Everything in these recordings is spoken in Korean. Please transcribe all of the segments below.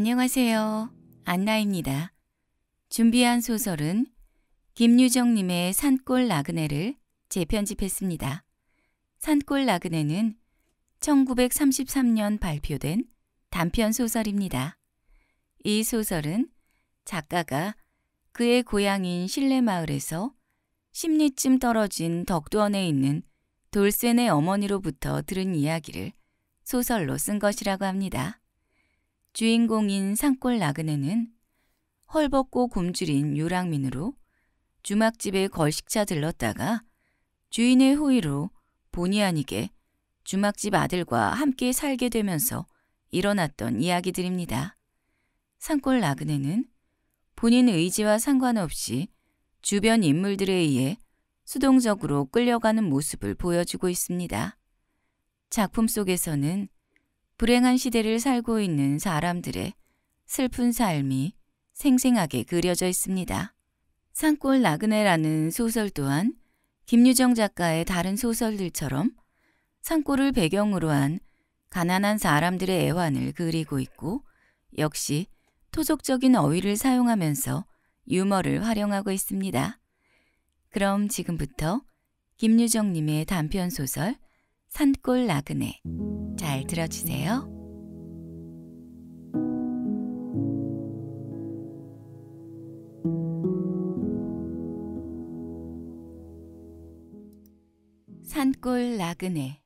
안녕하세요. 안나입니다. 준비한 소설은 김유정님의 산골 나그네를 재편집했습니다. 산골 나그네는 1933년 발표된 단편 소설입니다. 이 소설은 작가가 그의 고향인 실내마을에서 10리쯤 떨어진 덕도원에 있는 돌쇠네 어머니로부터 들은 이야기를 소설로 쓴 것이라고 합니다. 주인공인 산골 나그네는 헐벗고 굶주린 유랑민으로 주막집에 걸식차 들렀다가 주인의 호의로 본의 아니게 주막집 아들과 함께 살게 되면서 일어났던 이야기들입니다. 산골 나그네는 본인 의지와 상관없이 주변 인물들에 의해 수동적으로 끌려가는 모습을 보여주고 있습니다. 작품 속에서는 불행한 시대를 살고 있는 사람들의 슬픈 삶이 생생하게 그려져 있습니다. 산골 나그네라는 소설 또한 김유정 작가의 다른 소설들처럼 산골을 배경으로 한 가난한 사람들의 애환을 그리고 있고 역시 토속적인 어휘를 사용하면서 유머를 활용하고 있습니다. 그럼 지금부터 김유정님의 단편 소설 산골 나그네 잘 들어주세요. 산골 나그네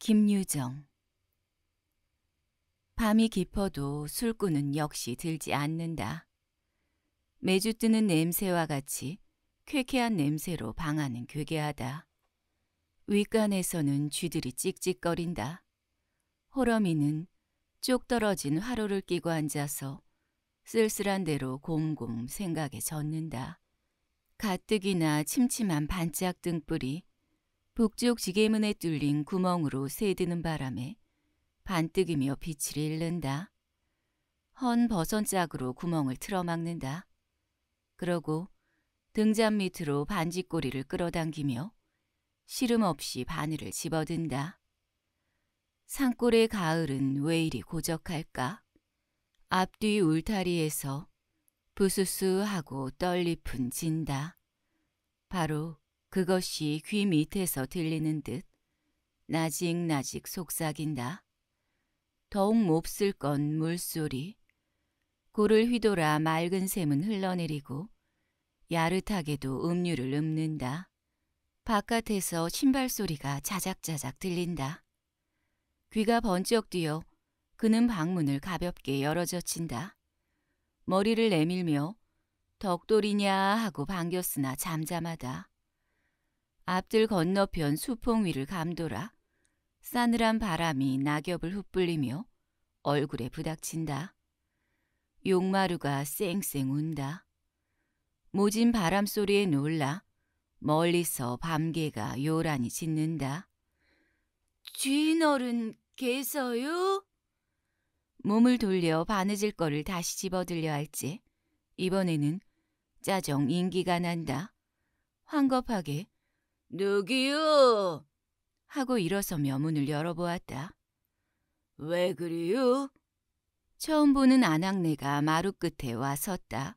김유정 밤이 깊어도 술꾼은 역시 들지 않는다. 매주 뜨는 냄새와 같이 쾌쾌한 냄새로 방안은 괴괴하다. 윗간에서는 쥐들이 찍찍거린다. 호러미는 쪽 떨어진 화로를 끼고 앉아서 쓸쓸한 대로 곰곰 생각에 젖는다. 가뜩이나 침침한 반짝 등불이 북쪽 지게문에 뚫린 구멍으로 새드는 바람에 반뜩이며 빛을 잃는다. 헌 버선짝으로 구멍을 틀어막는다. 그러고 등잔 밑으로 반지꼬리를 끌어당기며 시름 없이 바늘을 집어든다. 산골의 가을은 왜 이리 고적할까? 앞뒤 울타리에서 부스스하고 떨리픈 진다. 바로 그것이 귀 밑에서 들리는 듯 나직나직 속삭인다. 더욱 몹쓸 건 물소리. 고를 휘돌아 맑은 샘은 흘러내리고 야릇하게도 음류를 읊는다. 바깥에서 신발 소리가 자작자작 들린다. 귀가 번쩍 뛰어 그는 방문을 가볍게 열어젖힌다. 머리를 내밀며 덕돌이냐 하고 반겼으나 잠잠하다. 앞들 건너편 수풍 위를 감돌아 싸늘한 바람이 낙엽을 흩뿌리며 얼굴에 부닥친다. 용마루가 쌩쌩 운다. 모진 바람 소리에 놀라 멀리서 밤개가 요란히 짖는다. 쥐인어른계서요 몸을 돌려 바느질 거를 다시 집어들려 할지 이번에는 짜정 인기가 난다. 황급하게 누기요? 하고 일어서며 문을 열어보았다. 왜 그리요? 처음 보는 안악내가 마루 끝에 와 섰다.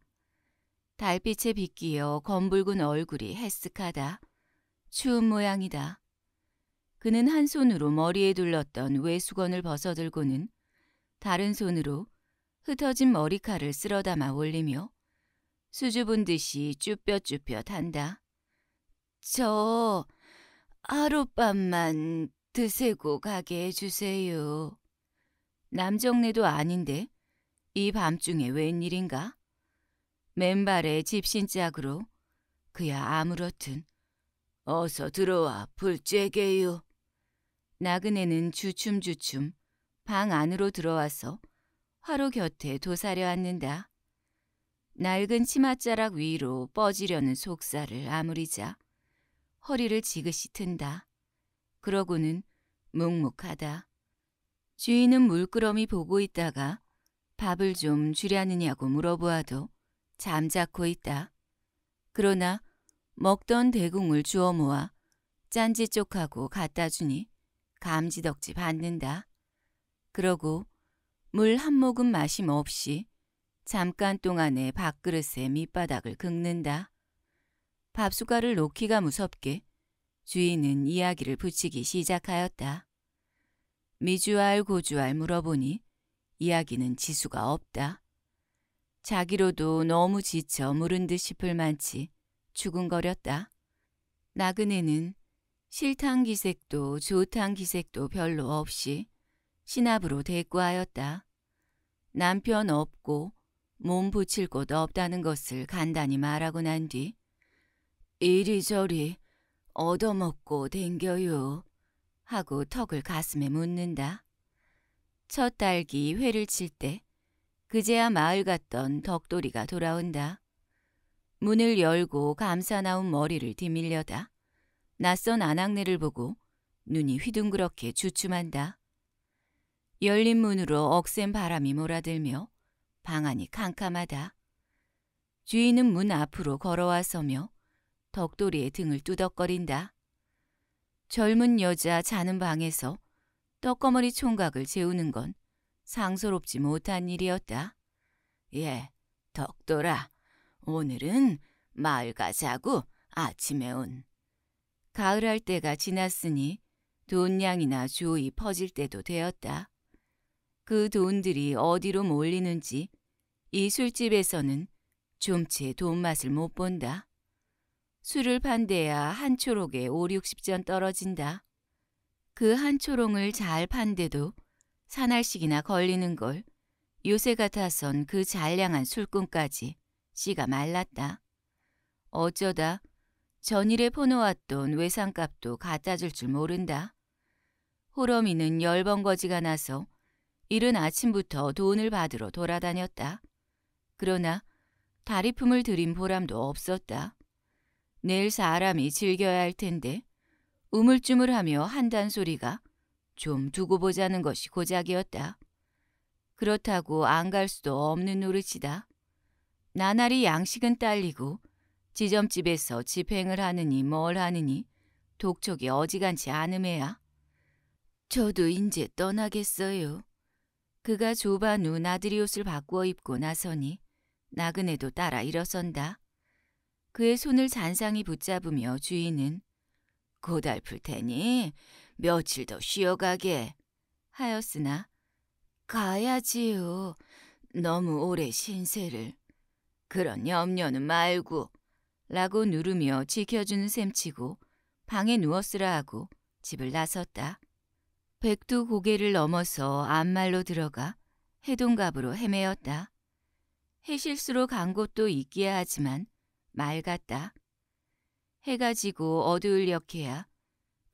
달빛에 비끼어 검붉은 얼굴이 헬쓱하다. 추운 모양이다. 그는 한 손으로 머리에 둘렀던 외수건을 벗어들고는 다른 손으로 흩어진 머리칼을 쓸어 담아 올리며 수줍은 듯이 쭈뼛쭈뼛 한다. 저 하룻밤만 드세고 가게 해주세요. 남정네도 아닌데 이 밤중에 웬일인가? 맨발에 집신짝으로 그야 아무렇든 어서 들어와 불 쬐게요. 나그네는 주춤주춤 방 안으로 들어와서 화로 곁에 도사려 앉는다. 낡은 치맛자락 위로 뻗으려는 속살을 아무리자 허리를 지그시 튼다. 그러고는 묵묵하다. 주인은 물끄러미 보고 있다가 밥을 좀 주려느냐고 물어보아도 잠자코 있다. 그러나 먹던 대궁을 주워 모아 짠지 쪽하고 갖다 주니 감지덕지 받는다. 그러고 물 한 모금 마심 없이 잠깐 동안에 밥그릇에 밑바닥을 긁는다. 밥숟가락을 놓기가 무섭게 주인은 이야기를 붙이기 시작하였다. 미주알 고주알 물어보니 이야기는 지수가 없다. 자기로도 너무 지쳐 물은 듯 싶을 만치 죽은거렸다 나그네는 실탄 기색도 조탄 기색도 별로 없이 신압으로 대꾸하였다. 남편 없고 몸 붙일 곳 없다는 것을 간단히 말하고 난 뒤 이리저리 얻어먹고 댕겨요 하고 턱을 가슴에 묻는다. 첫 딸기 회를 칠때 그제야 마을 갔던 덕돌이가 돌아온다. 문을 열고 감싸 나온 머리를 뒤밀려다. 낯선 아낙네를 보고 눈이 휘둥그렇게 주춤한다. 열린 문으로 억센 바람이 몰아들며 방안이 캄캄하다. 주인은 문 앞으로 걸어와서며 덕돌이의 등을 뚜덕거린다. 젊은 여자 자는 방에서 떡거머리 총각을 재우는 건 상서롭지 못한 일이었다. 예, 덕돌아, 오늘은 마을 가자고 아침에 온. 가을할 때가 지났으니 돈양이나 주의 퍼질 때도 되었다. 그 돈들이 어디로 몰리는지 이 술집에서는 좀채 돈맛을 못 본다. 술을 판대야 한 초록에 5, 60전 떨어진다. 그 한 초롱을 잘 판대도 사날씩이나 걸리는 걸 요새 같아선 그 잘량한 술꾼까지 씨가 말랐다. 어쩌다 전일에 퍼놓았던 외상값도 갖다 줄 줄 모른다. 호러미는 열 번거지가 나서 이른 아침부터 돈을 받으러 돌아다녔다. 그러나 다리품을 들인 보람도 없었다. 내일 사람이 즐겨야 할 텐데 우물쭈물하며 한단 소리가 좀 두고 보자는 것이 고작이었다. 그렇다고 안 갈 수도 없는 노릇이다. 나날이 양식은 딸리고 지점집에서 집행을 하느니 뭘 하느니 독촉이 어지간치 않음에야. 저도 이제 떠나겠어요. 그가 좁은 후 나들이 옷을 바꾸어 입고 나서니 나그네도 따라 일어선다. 그의 손을 잔상히 붙잡으며 주인은 고달플 테니 며칠 더 쉬어가게 하였으나 가야지요. 너무 오래 신세를. 그런 염려는 말고 라고 누르며 지켜주는 셈치고 방에 누웠으라 하고 집을 나섰다. 백두 고개를 넘어서 안말로 들어가 해동갑으로 헤매었다. 해실수로 간 곳도 있기야 하지만 맑았다. 해가 지고 어두울 역해야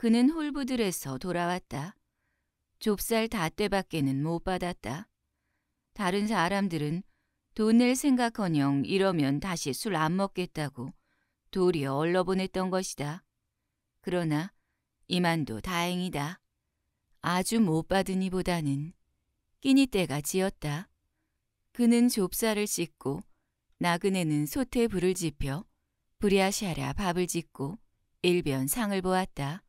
그는 홀부들에서 돌아왔다. 좁쌀 다떼밖에는 못 받았다. 다른 사람들은 돈 낼 생각커녕 이러면 다시 술 안 먹겠다고 도리어 얼러보냈던 것이다. 그러나 이만도 다행이다. 아주 못 받으니보다는 끼니 때가 지었다. 그는 좁쌀을 씻고 나그네는 소태 불을 지펴 브리아시아라 밥을 짓고 일변 상을 보았다.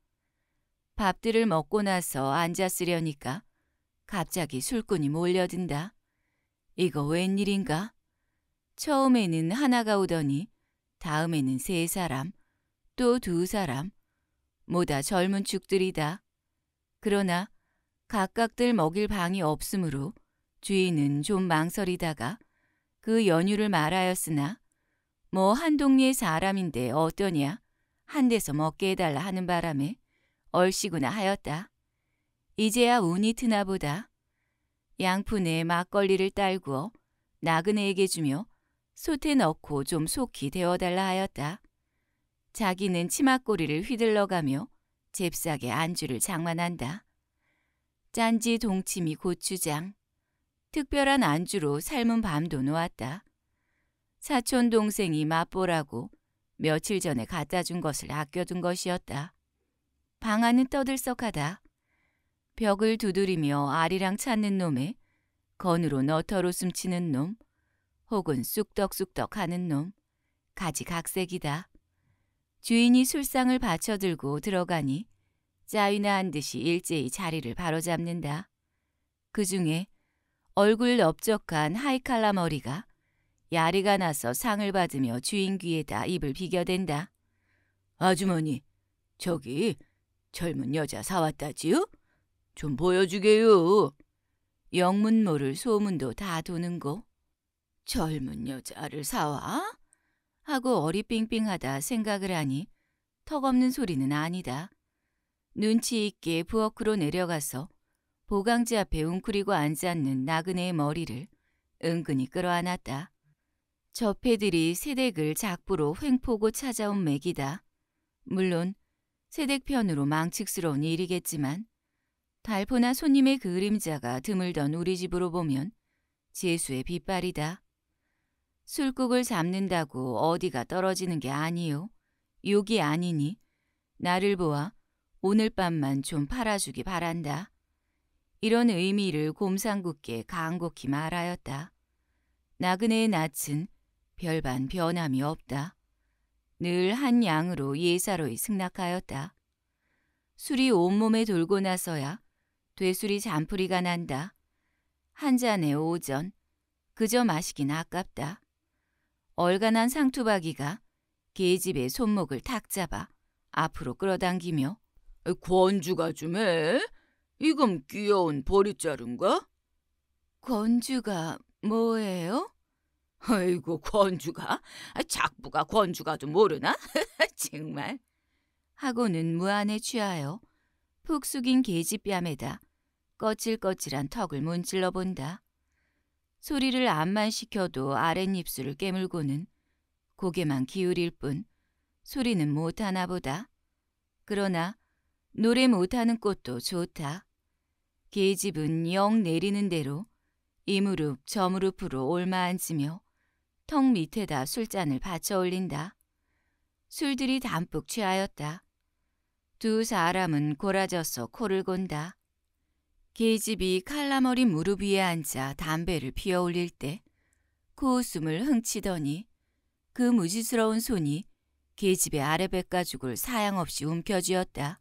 밥들을 먹고 나서 앉았으려니까 갑자기 술꾼이 몰려든다. 이거 웬일인가? 처음에는 하나가 오더니 다음에는 세 사람, 또 두 사람, 뭐다 젊은 축들이다. 그러나 각각들 먹일 방이 없으므로 주인은 좀 망설이다가 그 연유를 말하였으나 뭐 한 동네 사람인데 어떠냐 한 데서 먹게 해달라 하는 바람에 얼씨구나 하였다. 이제야 운이 트나 보다. 양푼에 막걸리를 딸구어 나그네에게 주며 솥에 넣고 좀 속히 데워달라 하였다. 자기는 치맛고리를 휘둘러가며 잽싸게 안주를 장만한다. 짠지 동치미 고추장, 특별한 안주로 삶은 밤도 놓았다. 사촌 동생이 맛보라고 며칠 전에 갖다 준 것을 아껴둔 것이었다. 방 안은 떠들썩하다. 벽을 두드리며 아리랑 찾는 놈에 건으로 너터로 숨치는 놈 혹은 쑥덕쑥덕 하는 놈 가지각색이다. 주인이 술상을 받쳐들고 들어가니 짜위나 한 듯이 일제히 자리를 바로잡는다. 그 중에 얼굴 넓적한 하이칼라 머리가 야리가 나서 상을 받으며 주인 귀에다 입을 비겨댄다. 아주머니, 저기 젊은 여자 사왔다지요? 좀 보여주게요. 영문 모를 소문도 다 도는 거. 젊은 여자를 사와? 하고 어리삥삥하다 생각을 하니 턱없는 소리는 아니다. 눈치 있게 부엌으로 내려가서 보강지 앞에 웅크리고 앉았는 나그네의 머리를 은근히 끌어안았다. 저패들이 새댁을 작부로 횡포고 찾아온 맥이다. 물론 세대편으로 망측스러운 일이겠지만 달포나 손님의 그림자가 드물던 우리 집으로 보면 재수의 빗발이다. 술국을 잡는다고 어디가 떨어지는 게 아니요. 욕이 아니니 나를 보아 오늘 밤만 좀 팔아주기 바란다. 이런 의미를 곰상국께 간곡히 말하였다. 나그네의 낯은 별반 변함이 없다. 늘한 양으로 예사로이 승낙하였다. 술이 온몸에 돌고 나서야 되술이 잔풀이가 난다. 한 잔에 오전 그저 마시긴 아깝다. 얼간한 상투박이가 계집의 손목을 탁 잡아 앞으로 끌어당기며 권주가 좀 해? 이건 귀여운 보리자른가? 권주가 뭐예요? 아이고 권주가 아, 작부가 권주가도 모르나 정말 하고는 무안에 취하여 푹 숙인 계집뺨에다 꺼칠꺼칠한 턱을 문질러 본다. 소리를 암만 시켜도 아랫입술을 깨물고는 고개만 기울일 뿐 소리는 못하나 보다. 그러나 노래 못하는 꽃도 좋다. 계집은 영 내리는 대로 이무릎 저무릎으로 올마 앉으며 턱 밑에다 술잔을 받쳐 올린다. 술들이 담뿍 취하였다. 두 사람은 골아져서 코를 곤다. 계집이 칼라머리 무릎 위에 앉아 담배를 피워 올릴 때 코웃음을 흥치더니 그 무지스러운 손이 계집의 아래배 가죽을 사양 없이 움켜쥐었다.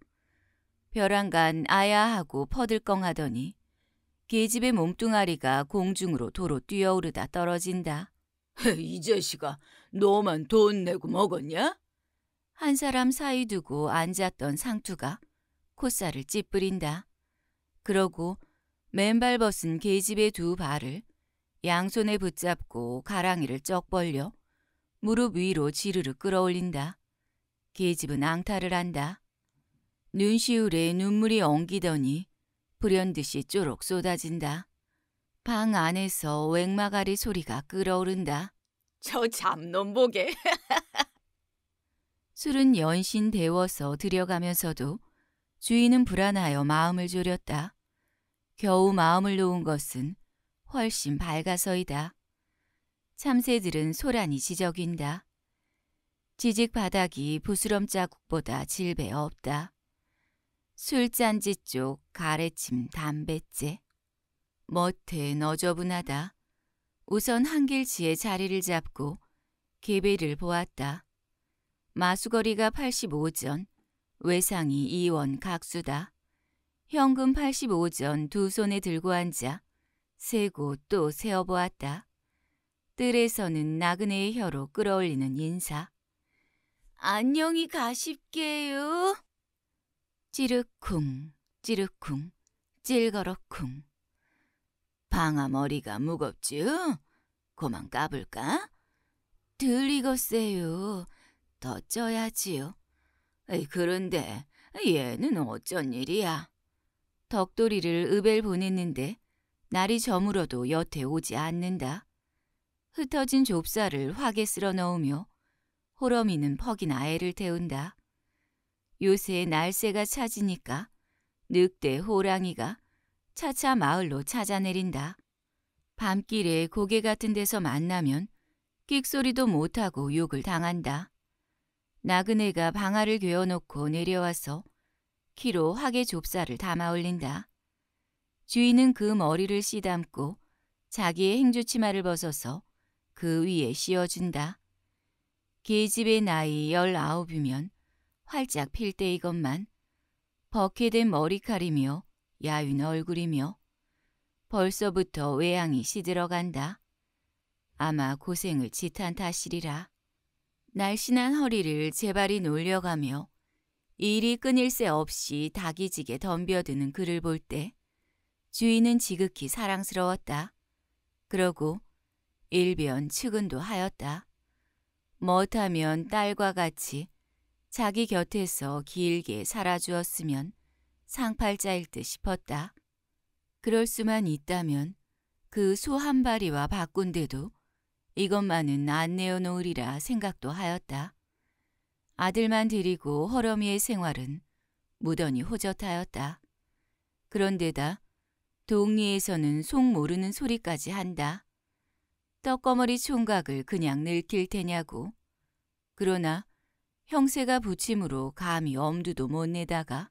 벼랑간 아야하고 퍼들껑하더니 계집의 몸뚱아리가 공중으로 도로 뛰어오르다 떨어진다. 이 자식아, 너만 돈 내고 먹었냐? 한 사람 사이 두고 앉았던 상투가 콧살을 찌푸린다. 그러고 맨발 벗은 계집의 두 발을 양손에 붙잡고 가랑이를 쩍 벌려 무릎 위로 지르르 끌어올린다. 계집은 앙탈을 한다. 눈시울에 눈물이 엉기더니 불현듯이 쪼록 쏟아진다. 방 안에서 웽마가리 소리가 끓어오른다. 저 잡놈 보게. 술은 연신 데워서 들여가면서도 주인은 불안하여 마음을 졸였다. 겨우 마음을 놓은 것은 훨씬 밝아서이다. 참새들은 소란히 지적인다. 지직 바닥이 부스럼 자국보다 질배 없다. 술잔지 쪽 가래침 담배째 멋해너저분하다 우선 한길지에 자리를 잡고 계배를 보았다. 마수거리가 85전, 외상이 2원 각수다. 현금 85전 두 손에 들고 앉아 세고 또 세어보았다. 뜰에서는 나그네의 혀로 끌어올리는 인사. 안녕히 가십게요. 찌르쿵, 찌르쿵, 찔거러쿵. 방아 머리가 무겁지요? 고만 까불까? 들리겠어요. 더 쪄야지요. 에이, 그런데 얘는 어쩐 일이야? 덕돌이를 읍에 보냈는데 날이 저물어도 여태 오지 않는다. 흩어진 좁쌀을 화개 쓸어 넣으며 호러미는 퍽인아 애를 태운다. 요새 날새가 찾으니까 늑대 호랑이가 차차 마을로 찾아내린다. 밤길에 고개 같은 데서 만나면 끽소리도 못하고 욕을 당한다. 나그네가 방아를 괴어놓고 내려와서 키로 화개 좁쌀을 담아 올린다. 주인은 그 머리를 씨담고 자기의 행주치마를 벗어서 그 위에 씌워준다. 계집의 나이 열아홉이면 활짝 필 때이건만 벗게 된 머리칼이며 야윈 얼굴이며 벌써부터 외양이 시들어간다. 아마 고생을 지탄 탓이리라. 날씬한 허리를 제발이 놀려가며 일이 끊일 새 없이 닭이지게 덤벼드는 그를 볼 때 주인은 지극히 사랑스러웠다. 그러고 일변 측은도 하였다. 못하면 딸과 같이 자기 곁에서 길게 살아주었으면 상팔자일 듯 싶었다. 그럴 수만 있다면 그 소 한 마리와 바꾼데도 이것만은 안 내어놓으리라 생각도 하였다. 아들만 데리고 허러미의 생활은 무던히 호젓하였다. 그런데다 동리에서는 속 모르는 소리까지 한다. 떡거머리 총각을 그냥 늙힐 테냐고. 그러나 형세가 부침으로 감히 엄두도 못 내다가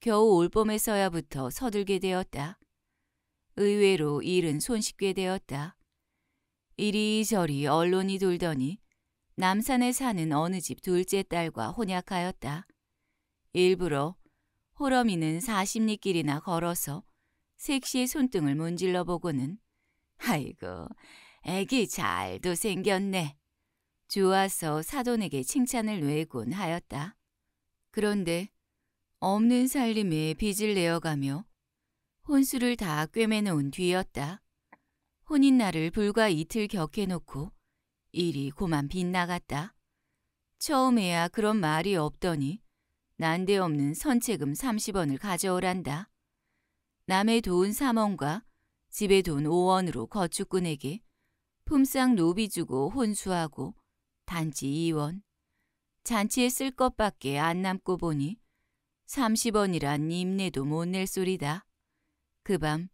겨우 올봄에서야부터 서둘게 되었다. 의외로 일은 손쉽게 되었다. 이리저리 언론이 돌더니 남산에 사는 어느 집 둘째 딸과 혼약하였다. 일부러 호러미는 40리길이나 걸어서 색시의 손등을 문질러 보고는 아이고, 애기 잘도 생겼네. 좋아서 사돈에게 칭찬을 외곤 하였다. 그런데 없는 살림에 빚을 내어가며 혼수를 다 꿰매놓은 뒤였다. 혼인날을 불과 이틀 격해놓고 일이 고만 빗나갔다. 처음에야 그런 말이 없더니 난데없는 선체금 30원을 가져오란다. 남의 돈 3원과 집에돈 5원으로 거축꾼에게 품삯 노비 주고 혼수하고 단지 2원. 잔치에 쓸 것밖에 안 남고 보니 30원이란 입내도 못 낼 소리다. 그 밤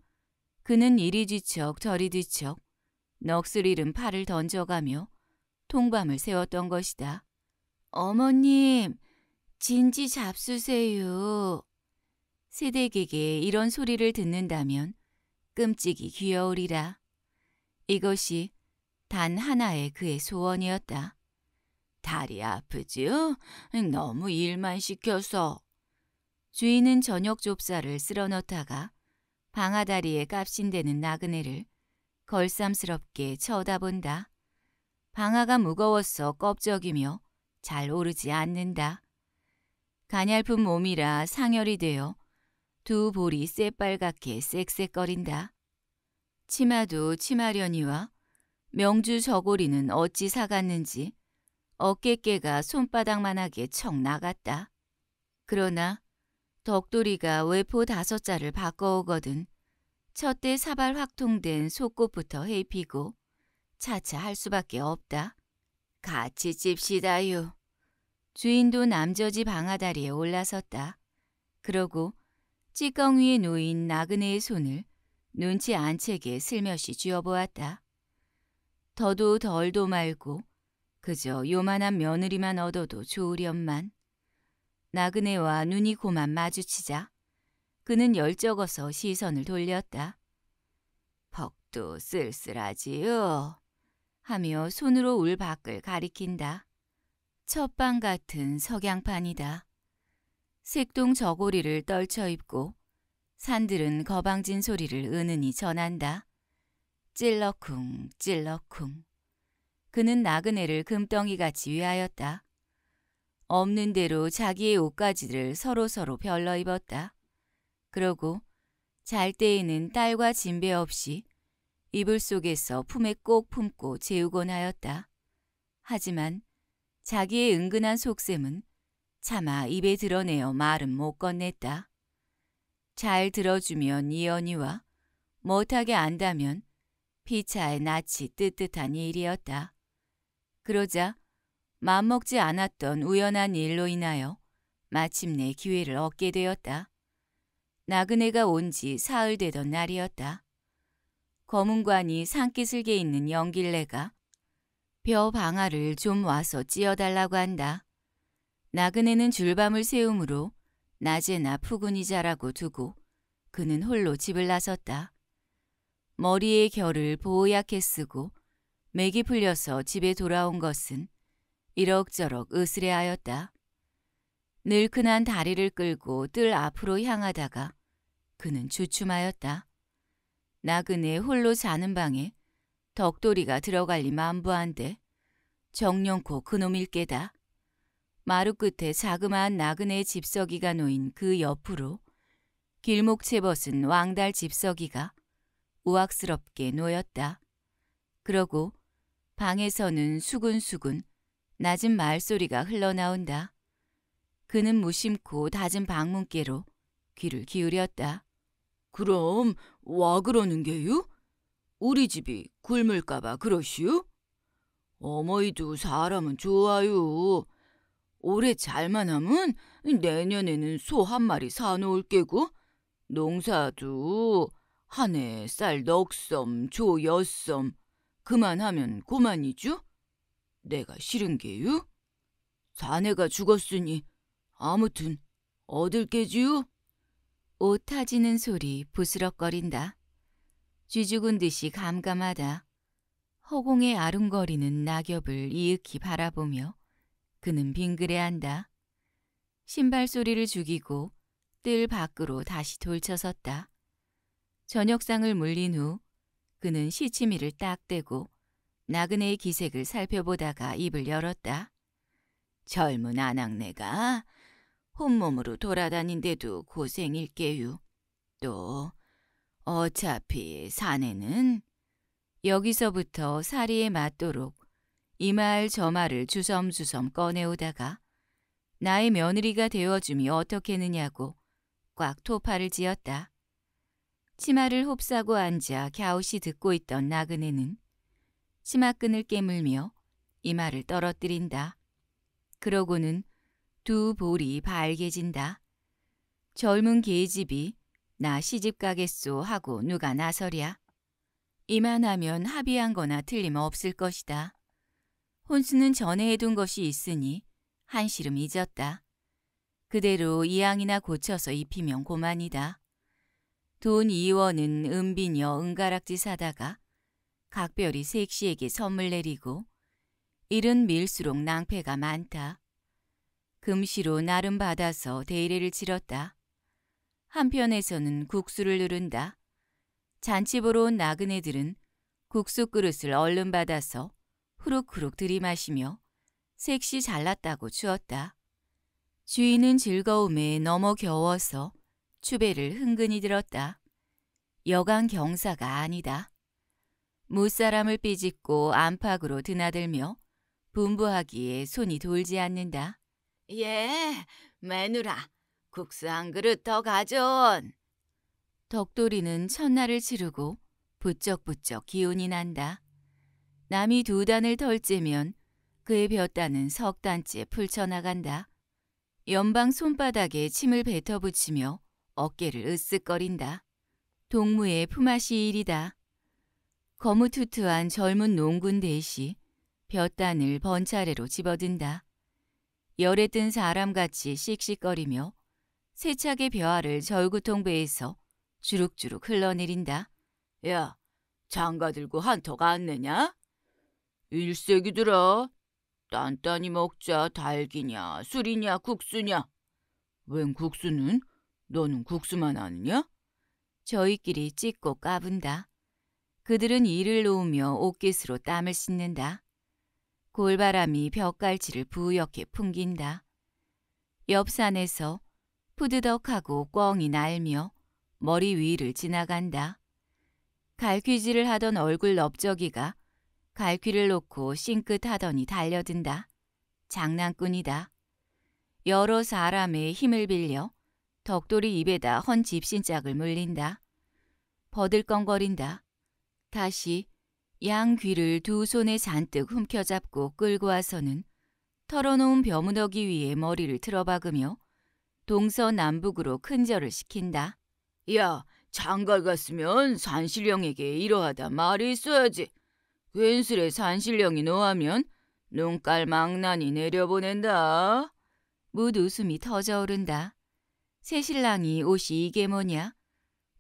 그는 이리 뒤척 저리 뒤척 넋을 잃은 팔을 던져가며 통밤을 세웠던 것이다. 어머님, 진지 잡수세요. 새댁에게 이런 소리를 듣는다면 끔찍이 귀여우리라. 이것이 단 하나의 그의 소원이었다. 다리 아프지요? 너무 일만 시켜서. 주인은 저녁 좁쌀을 쓸어 넣다가 방아다리에 깝신대는 나그네를 걸쌈스럽게 쳐다본다. 방아가 무거워서 껍적이며 잘 오르지 않는다. 가냘픈 몸이라 상열이 되어 두 볼이 새빨갛게 쌕쌕거린다. 치마도 치마려니와 명주 저고리는 어찌 사갔는지 어깨깨가 손바닥만하게 척 나갔다. 그러나 덕돌이가 외포 다섯 자를 바꿔오거든 첫대 사발 확통된 속꽃부터 헤이피고 차차 할 수밖에 없다. 같이 찝시다유 주인도 남저지 방아다리에 올라섰다. 그러고 찌꺼 위에 놓인 나그네의 손을 눈치 안 채게 슬며시 쥐어보았다. 더도 덜도 말고 그저 요만한 며느리만 얻어도 좋으련만. 나그네와 눈이 고만 마주치자 그는 열적어서 시선을 돌렸다. 벅도 쓸쓸하지요. 하며 손으로 울 밖을 가리킨다. 첫방 같은 석양판이다. 색동 저고리를 떨쳐 입고 산들은 거방진 소리를 은은히 전한다. 찔러쿵 찔러쿵. 그는 나그네를 금덩이같이 위하였다. 없는 대로 자기의 옷가지를 서로서로 별러 입었다. 그러고 잘 때에는 딸과 진배 없이 이불 속에서 품에 꼭 품고 재우곤 하였다. 하지만 자기의 은근한 속셈은 차마 입에 드러내어 말은 못 건넸다. 잘 들어주면 이연이와 못하게 안다면 피차에 낯이 뜨뜻한 일이었다. 그러자 마음먹지 않았던 우연한 일로 인하여 마침내 기회를 얻게 되었다. 나그네가 온 지 사흘 되던 날이었다. 검은관이 산기슭에 있는 연길레가 벼 방아를 좀 와서 찧어달라고 한다. 나그네는 줄밤을 세우므로 낮에나 푸근히 자라고 두고 그는 홀로 집을 나섰다. 머리에 결을 보호약해 쓰고 맥이 풀려서 집에 돌아온 것은 이럭저럭 으스레하였다. 늘큰한 다리를 끌고 뜰 앞으로 향하다가 그는 주춤하였다. 나그네 홀로 자는 방에 덕돌이가 들어갈리 만부한데 정령코 그놈일 깨다. 마루 끝에 자그마한 나그네 집서기가 놓인 그 옆으로 길목채 벗은 왕달 집서기가 우악스럽게 놓였다. 그러고 방에서는 수근수근 낮은 말소리가 흘러나온다. 그는 무심코 다진 방문께로 귀를 기울였다. 그럼 와 그러는 게유? 우리 집이 굶을까봐 그러시유? 어머이도 사람은 좋아요. 올해 잘만 하면 내년에는 소 한 마리 사놓을 게고 농사도 한해쌀 넉섬 조 여섬 그만하면 고만이죠? 내가 싫은 게유? 자네가 죽었으니 아무튼 얻을 게지유? 옷 타지는 소리 부스럭거린다. 쥐죽은 듯이 감감하다. 허공에 아름거리는 낙엽을 이윽히 바라보며 그는 빙그레한다. 신발 소리를 죽이고 뜰 밖으로 다시 돌쳐섰다. 저녁상을 물린 후 그는 시치미를 딱 대고 나그네의 기색을 살펴보다가 입을 열었다. 젊은 아낙네가 혼몸으로 돌아다닌데도 고생일게요. 또 어차피 사내는 여기서부터 사리에 맞도록 이 말 저 말을 주섬주섬 꺼내오다가 나의 며느리가 되어줌이 어떻겠느냐고 꽉 토파를 지었다. 치마를 홉싸고 앉아 갸웃이 듣고 있던 나그네는 치마끈을 깨물며 이마를 떨어뜨린다. 그러고는 두 볼이 밝게진다 젊은 계집이 나 시집 가겠소 하고 누가 나서랴. 이만하면 합의한 거나 틀림없을 것이다. 혼수는 전에 해둔 것이 있으니 한시름 잊었다. 그대로 이양이나 고쳐서 입히면 고만이다. 돈 이원은 은비녀 은가락지 사다가 각별히 색시에게 선물 내리고 일은 밀수록 낭패가 많다. 금시로 나름 받아서 대례를 치렀다. 한편에서는 국수를 누른다. 잔치 보러 온 나그네들은 국수 그릇을 얼른 받아서 후룩후룩 들이마시며 색시 잘랐다고 주었다 주인은 즐거움에 넘어 겨워서 추배를 흥근히 들었다. 여간 경사가 아니다. 무사람을 삐짓고 안팎으로 드나들며 분부하기에 손이 돌지 않는다. 예, 매누라. 국수 한 그릇 더 가져온. 덕돌이는 첫날을 치르고 부쩍부쩍 기운이 난다. 남이 두 단을 덜 째면 그의 볕단은석 단째 풀쳐나간다. 연방 손바닥에 침을 뱉어붙이며 어깨를 으쓱거린다. 동무의 품앗이 일이다. 거무투투한 젊은 농군 대시 볕단을 번차례로 집어든다. 열에 뜬 사람같이 씩씩거리며 세차게 벼알을 절구통배에서 주룩주룩 흘러내린다. 야, 장가 들고 한턱 안 내냐? 일색이들아 딴딴히 먹자 달기냐 술이냐 국수냐. 웬 국수는? 너는 국수만 아느냐? 저희끼리 찍고 까분다. 그들은 이를 놓으며 옷깃으로 땀을 씻는다. 골바람이 벽갈지를 부옇게 풍긴다. 옆산에서 푸드덕하고 꿩이 날며 머리 위를 지나간다. 갈퀴질을 하던 얼굴 넓적이가 갈퀴를 놓고 싱긋하더니 달려든다. 장난꾼이다. 여러 사람의 힘을 빌려 덕돌이 입에다 헌 집신짝을 물린다. 버들건거린다. 다시 양 귀를 두 손에 잔뜩 훔켜잡고 끌고 와서는 털어놓은 벼무더기 위에 머리를 틀어박으며 동서남북으로 큰절을 시킨다. 야, 장가 갔으면 산신령에게 이러하다 말이 있어야지. 괜스레 산신령이 노하면 눈깔 망나니 내려보낸다. 무웃숨이 터져오른다. 새신랑이 옷이 이게 뭐냐?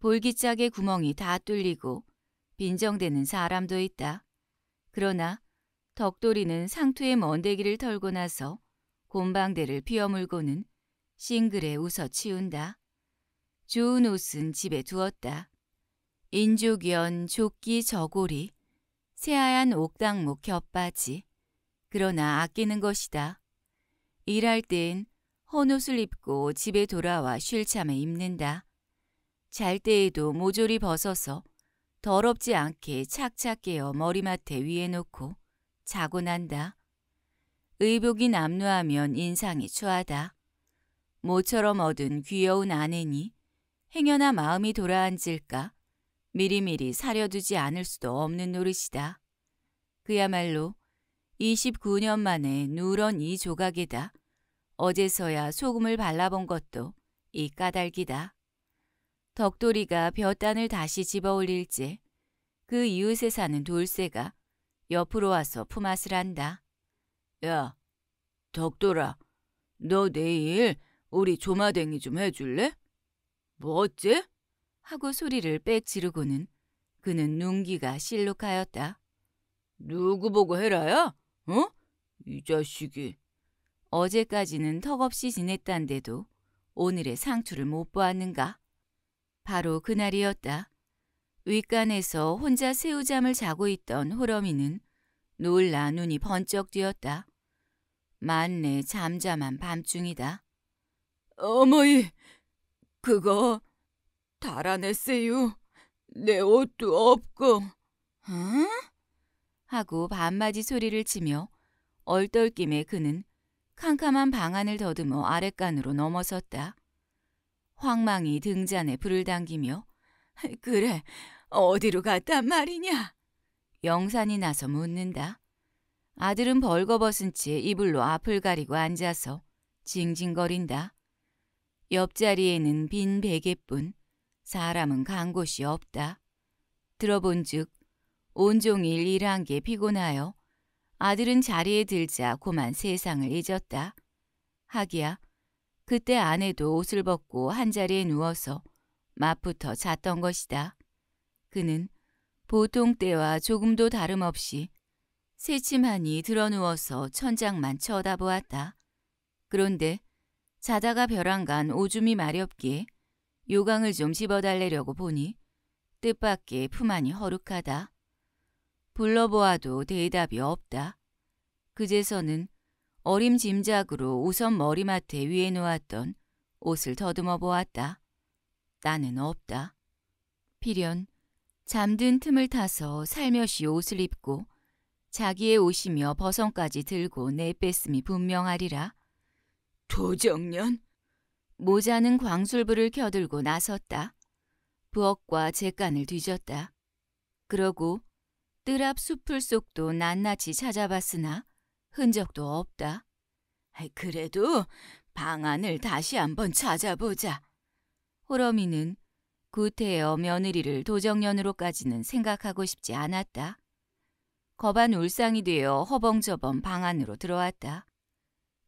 볼기짝의 구멍이 다 뚫리고 인정되는 사람도 있다. 그러나 덕돌이는 상투의 먼데기를 털고 나서 곰방대를 비어물고는 싱글에 웃어 치운다. 좋은 옷은 집에 두었다. 인조견, 조끼, 저고리, 새하얀 옥당목 겹바지. 그러나 아끼는 것이다. 일할 땐 헌옷을 입고 집에 돌아와 쉴 참에 입는다. 잘 때에도 모조리 벗어서 더럽지 않게 착착 깨어 머리맡에 위에 놓고 자고 난다. 의복이 남루하면 인상이 추하다. 모처럼 얻은 귀여운 아내니 행여나 마음이 돌아앉을까 미리미리 사려두지 않을 수도 없는 노릇이다. 그야말로 29년 만에 누런 이 조각에다 어제서야 소금을 발라본 것도 이 까닭이다. 덕돌이가 벼단을 다시 집어올릴지 그 이웃에 사는 돌쇠가 옆으로 와서 품앗을 한다. 야, 덕돌아, 너 내일 우리 조마댕이 좀 해줄래? 뭐지? 하고 소리를 빽 지르고는 그는 눈기가 실룩하였다. 누구 보고 해라야? 어? 이 자식이. 어제까지는 턱없이 지냈단데도 오늘의 상추를못 보았는가? 바로 그날이었다. 윗간에서 혼자 새우잠을 자고 있던 호러미는 놀라 눈이 번쩍 뛰었다. 만내 잠잠한 밤중이다. 어머이, 그거 달아냈어요. 내 옷도 없고. 응? 어? 하고 반마지 소리를 치며 얼떨김에 그는 캄캄한 방 안을 더듬어 아랫간으로 넘어섰다. 황망이 등잔에 불을 당기며 그래 어디로 갔단 말이냐? 영산이 나서 묻는다. 아들은 벌거벗은 채 이불로 앞을 가리고 앉아서 징징거린다. 옆자리에는 빈 베개뿐 사람은 간 곳이 없다. 들어본 즉 온종일 일한 게 피곤하여 아들은 자리에 들자 고만 세상을 잊었다. 하기야 그때 아내도 옷을 벗고 한자리에 누워서 맛부터 잤던 것이다. 그는 보통 때와 조금도 다름없이 새침하니 드러누워서 천장만 쳐다보았다. 그런데 자다가 벼랑간 오줌이 마렵기에 요강을 좀 집어달래려고 보니 뜻밖의 품안이 허룩하다. 불러보아도 대답이 없다. 그제서는 어림짐작으로 우선 머리맡에 위에 놓았던 옷을 더듬어 보았다. 나는 없다. 필연 잠든 틈을 타서 살며시 옷을 입고 자기의 옷이며 버선까지 들고 내뺐음이 분명하리라. 도정년? 모자는 광술불을 켜들고 나섰다. 부엌과 재간을 뒤졌다. 그러고 뜰 앞 숲을 속도 낱낱이 찾아봤으나 흔적도 없다. 그래도 방안을 다시 한번 찾아보자. 호러미는 구태여 며느리를 도정년으로까지는 생각하고 싶지 않았다. 거반 울상이 되어 허벙저벙 방 안으로 들어왔다.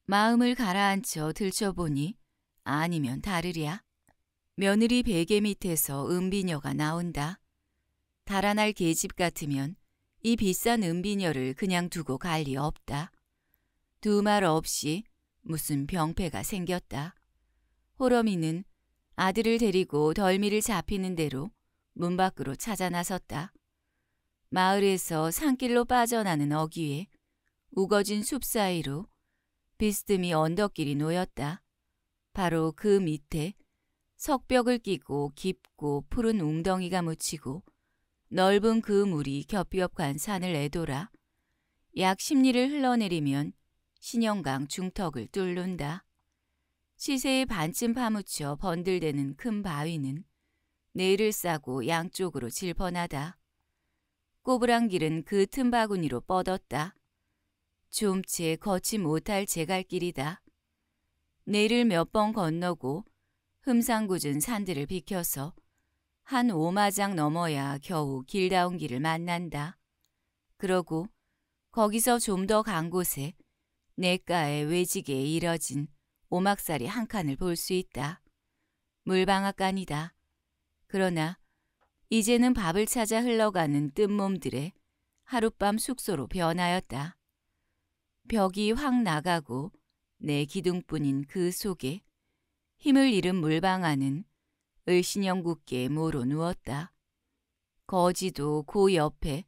마음을 가라앉혀 들춰보니 아니면 다르랴. 며느리 베개 밑에서 은비녀가 나온다. 달아날 계집 같으면 이 비싼 은비녀를 그냥 두고 갈 리 없다. 두말 없이 무슨 병폐가 생겼다. 호러미는 아들을 데리고 덜미를 잡히는 대로 문 밖으로 찾아 나섰다. 마을에서 산길로 빠져나는 어귀에 우거진 숲 사이로 비스듬히 언덕길이 놓였다. 바로 그 밑에 석벽을 끼고 깊고 푸른 웅덩이가 묻히고 넓은 그 물이 겹겹한 산을 애돌아 약 10리를 흘러내리면 신영강 중턱을 뚫는다. 시세에 반쯤 파묻혀 번들대는 큰 바위는 내를 싸고 양쪽으로 질펀하다. 꼬부랑길은 그 틈바구니로 뻗었다. 좀채 거치 못할 제갈길이다. 내를 몇 번 건너고 흠상궂은 산들을 비켜서 한 오마장 넘어야 겨우 길다운 길을 만난다. 그러고 거기서 좀 더 간 곳에 냇가의 외지게 이뤄진 오막살이 한 칸을 볼 수 있다. 물방앗간이다. 그러나 이제는 밥을 찾아 흘러가는 뜬몸들의 하룻밤 숙소로 변하였다. 벽이 확 나가고 내 기둥뿐인 그 속에 힘을 잃은 물방아는 을신형 굳게 모로 누웠다. 거지도 그 옆에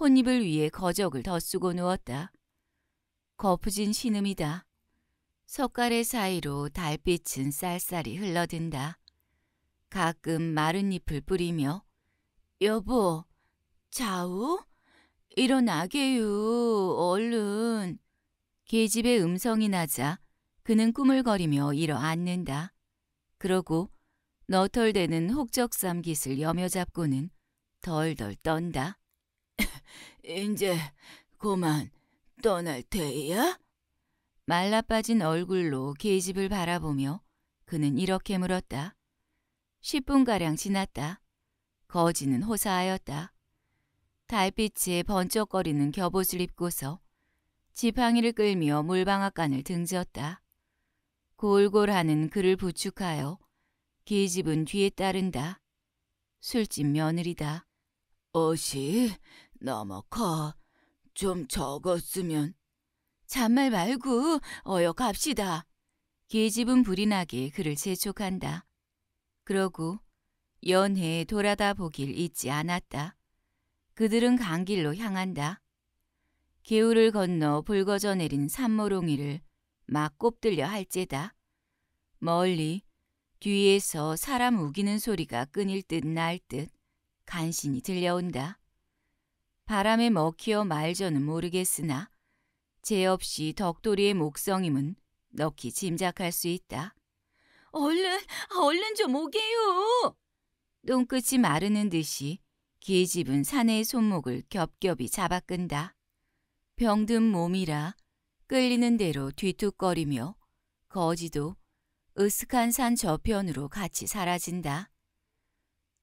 혼입을 위해 거적을 더쓰고 누웠다. 거푸진 신음이다. 석가래 사이로 달빛은 쌀쌀이 흘러든다. 가끔 마른 잎을 뿌리며 여보, 자우? 일어나게유 얼른. 계집의 음성이 나자 그는 꾸물거리며 일어 앉는다. 그러고 너털대는 혹적삼깃을 여며 잡고는 덜덜 떤다. 이제 고만 떠날 테야? 말라 빠진 얼굴로 계집을 바라보며 그는 이렇게 물었다. 10분가량 지났다. 거지는 호사하였다. 달빛에 번쩍거리는 겹옷을 입고서 지팡이를 끌며 물방앗간을 등졌다. 골골하는 그를 부축하여 계집은 뒤에 따른다. 술집 며느리다. 어이 너무 커좀 적었으면. 잔말 말고 어여 갑시다. 계집은 불이 나게 그를 재촉한다. 그러고 연해 돌아다 보길 잊지 않았다. 그들은 강길로 향한다. 개울을 건너 불거져 내린 산모롱이를 막 꼽들려 할제다. 멀리 뒤에서 사람 우기는 소리가 끊일 듯 날 듯 간신히 들려온다. 바람에 먹히어 말저는 모르겠으나 제 없이 덕돌이의 목성임은 넉히 짐작할 수 있다. 얼른, 얼른 좀 오게요. 똥끝이 마르는 듯이 기집은 사내의 손목을 겹겹이 잡아끈다. 병든 몸이라 끌리는 대로 뒤툭거리며 거지도 으슥한 산 저편으로 같이 사라진다.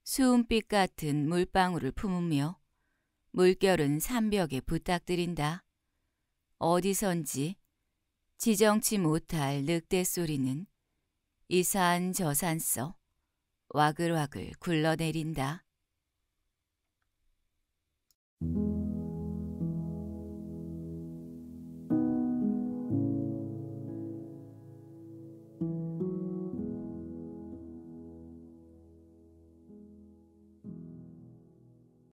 수은빛 같은 물방울을 품으며 물결은 삼벽에 부탁드린다. 어디선지 지정치 못할 늑대 소리는 이산 저산 서 와글와글 굴러내린다.